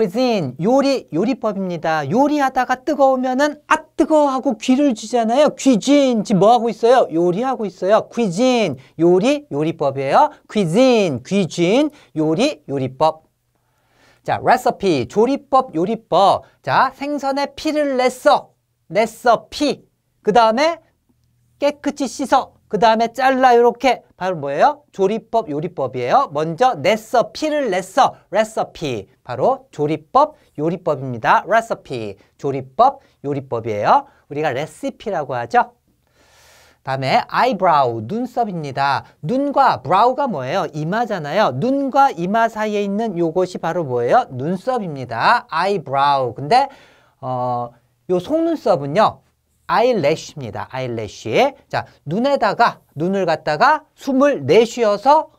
cuisine, 요리, 요리법입니다. 요리하다가 뜨거우면은 아 뜨거워 하고 귀를 쥐잖아요. 귀진, 지금 뭐 하고 있어요? 요리하고 있어요. cuisine, 요리, 요리법이에요. cuisine, 귀진, 요리, 요리법. 자, 레시피 조리법, 요리법. 자, 생선에 피를 냈어. 냈어, 피. 그 다음에 깨끗이 씻어. 그 다음에 잘라 이렇게 바로 뭐예요? 조리법, 요리법이에요. 먼저 냈어, 피를 냈어, 레시피. 바로 조리법, 요리법입니다. 레시피. 조리법, 요리법이에요. 우리가 레시피라고 하죠. 다음에 아이브라우, 눈썹입니다. 눈과 브라우가 뭐예요? 이마잖아요. 눈과 이마 사이에 있는 요것이 바로 뭐예요? 눈썹입니다. 아이브라우. 근데 어, 요 속눈썹은요. 아일래쉬입니다. 아일래쉬. 자, 눈에다가 눈을 갖다가 숨을 내쉬어서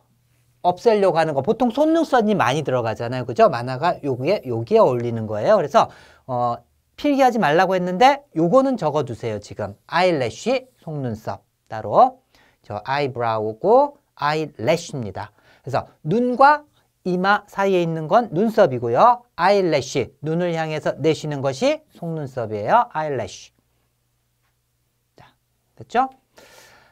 없애려고 하는 거. 보통 속눈썹이 많이 들어가잖아요. 그죠? 만화가 요기에요기에 어울리는 거예요. 그래서 어 필기하지 말라고 했는데 요거는 적어 두세요, 지금. 아일래쉬 속눈썹 따로. 저 아이브라우고 아일래쉬입니다. 그래서 눈과 이마 사이에 있는 건 눈썹이고요. 아일래쉬, 눈을 향해서 내쉬는 것이 속눈썹이에요. 아일래쉬. 됐죠?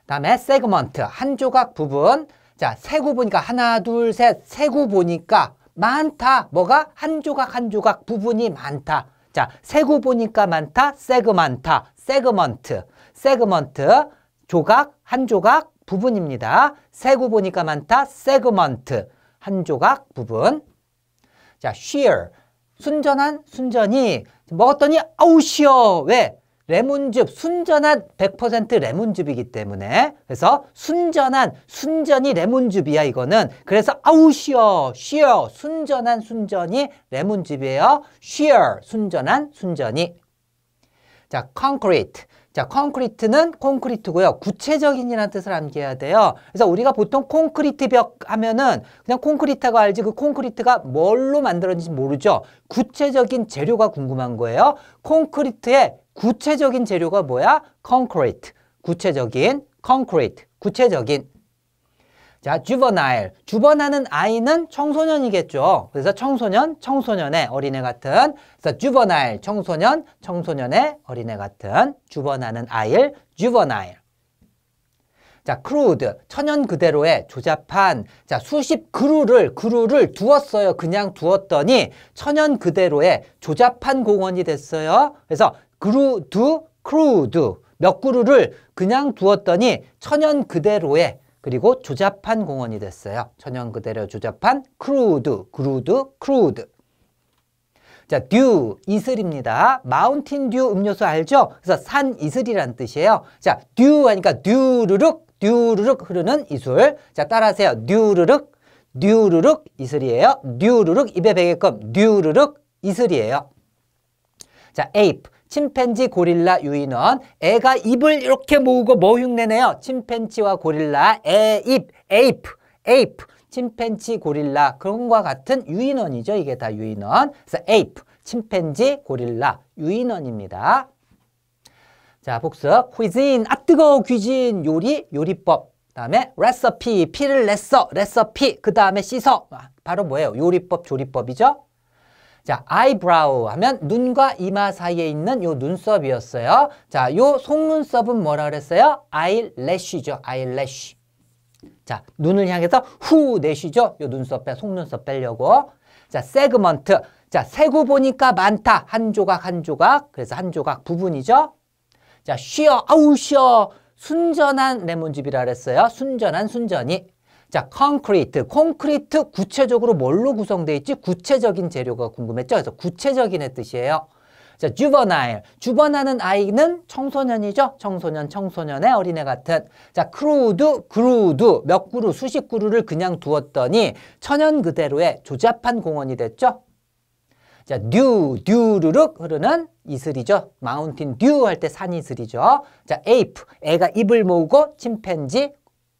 다음에 세그먼트, 한 조각 부분. 자, 세고 보니까 하나, 둘, 셋, 세고 보니까 많다. 뭐가? 한 조각 한 조각 부분이 많다. 자, 세고 보니까 많다. 세그만타, 세그먼트, 세그먼트, 조각, 한 조각 부분입니다. 세고 보니까 많다. 세그먼트, 한 조각 부분. 자, shear, 순전한 순전히 먹었더니 아우 시어 왜? 레몬즙, 순전한 100% 레몬즙이기 때문에 그래서 순전한, 순전히 레몬즙이야 이거는 그래서 아우 쉬어, 쉬어, 순전한 순전히 레몬즙이에요 쉬어, 순전한 순전히 자, 콘크리트 자, 콘크리트는 콘크리트고요. 구체적인이란 뜻을 암기해야 돼요. 그래서 우리가 보통 콘크리트 벽 하면은 그냥 콘크리트가 알지 그 콘크리트가 뭘로 만들어진지 모르죠. 구체적인 재료가 궁금한 거예요. 콘크리트의 구체적인 재료가 뭐야? concrete. 구체적인 concrete. 구체적인. 자, juvenile. 주번하는 아이는 청소년이겠죠. 그래서 청소년, 청소년의 어린애 같은. 그래서 juvenile, 청소년, 청소년의 어린애 같은. 주번하는 아이를 juvenile. 자, 크루드, 천연 그대로의 조잡한 자, 수십 그루를 그루를 두었어요. 그냥 두었더니 천연 그대로의 조잡한 공원이 됐어요. 그래서 그루 두 크루드 몇 그루를 그냥 두었더니 천연 그대로의 그리고 조잡한 공원이 됐어요. 천연 그대로 조잡한 크루드, 그루드, 크루드. 자, 듀, 이슬입니다. 마운틴 듀 음료수 알죠? 그래서 산 이슬이란 뜻이에요. 자, 듀 하니까 듀르륵, 듀르륵 흐르는 이슬. 자, 따라하세요. 듀르륵, 듀르륵 이슬이에요. 듀르륵 입에 베게끔 듀르륵 이슬이에요. 자, 에이프. 침팬지, 고릴라, 유인원 애가 입을 이렇게 모으고 뭐 흉내내요? 침팬지와 고릴라, 애, 입, 에이프, 에이프 침팬지, 고릴라 그런 과 같은 유인원이죠. 이게 다 유인원 그래서 에이프, 침팬지, 고릴라, 유인원입니다. 자, 복습. 퀴즈인, 아 뜨거워 귀진, 요리, 요리법. 그 다음에 레시피, 피를 냈어, 레시피. 그 다음에 씻어. 아, 바로 뭐예요? 요리법, 조리법이죠. 자, 아이브라우 하면 눈과 이마 사이에 있는 요 눈썹이었어요. 자, 요 속눈썹은 뭐라 그랬어요? 아이 e l 죠아이 e l 자, 눈을 향해서 후 내쉬죠. 요 눈썹에 속눈썹 빼려고. 자, 세그먼트. 자, 세고 보니까 많다. 한 조각 한 조각. 그래서 한 조각 부분이죠. 자, 쉬어. 아우 쉬어. 순전한 레몬즙이라 그랬어요. 순전한 순전히. 자, 콘크리트, 콘크리트 구체적으로 뭘로 구성돼 있지? 구체적인 재료가 궁금했죠? 그래서 구체적인의 뜻이에요. 자, j u v 일 주번하는 아이는 청소년이죠? 청소년, 청소년의 어린애 같은. 자, 크루드, 그루드, 몇 그루, 수십 그루를 그냥 두었더니 천연 그대로의 조잡한 공원이 됐죠? 자, 뉴, 뉴르륵 흐르는 이슬이죠. 마운틴 뉴 할 때 산이슬이죠. 자, 에이프, 애가 입을 모으고 침팬지,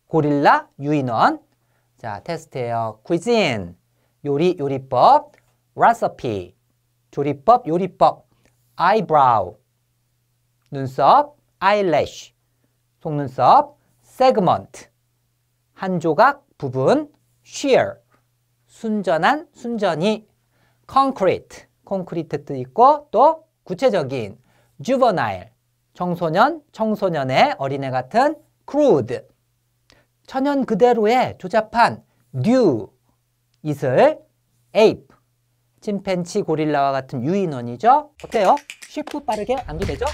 고릴라 유인원 자 테스트예요. cuisine 요리 요리법 recipe 조리법 요리법 eyebrow 눈썹 eyelash 속눈썹 segment 한 조각 부분 shear 순전한 순전히 concrete 콘크리트 도 있고 또 구체적인 juvenile 청소년 청소년의 어린애 같은 crude 천연 그대로의 조잡한 뉴 이슬, 에이프, 침팬치, 고릴라와 같은 유인원이죠. 어때요? 쉽고 빠르게 암기되죠?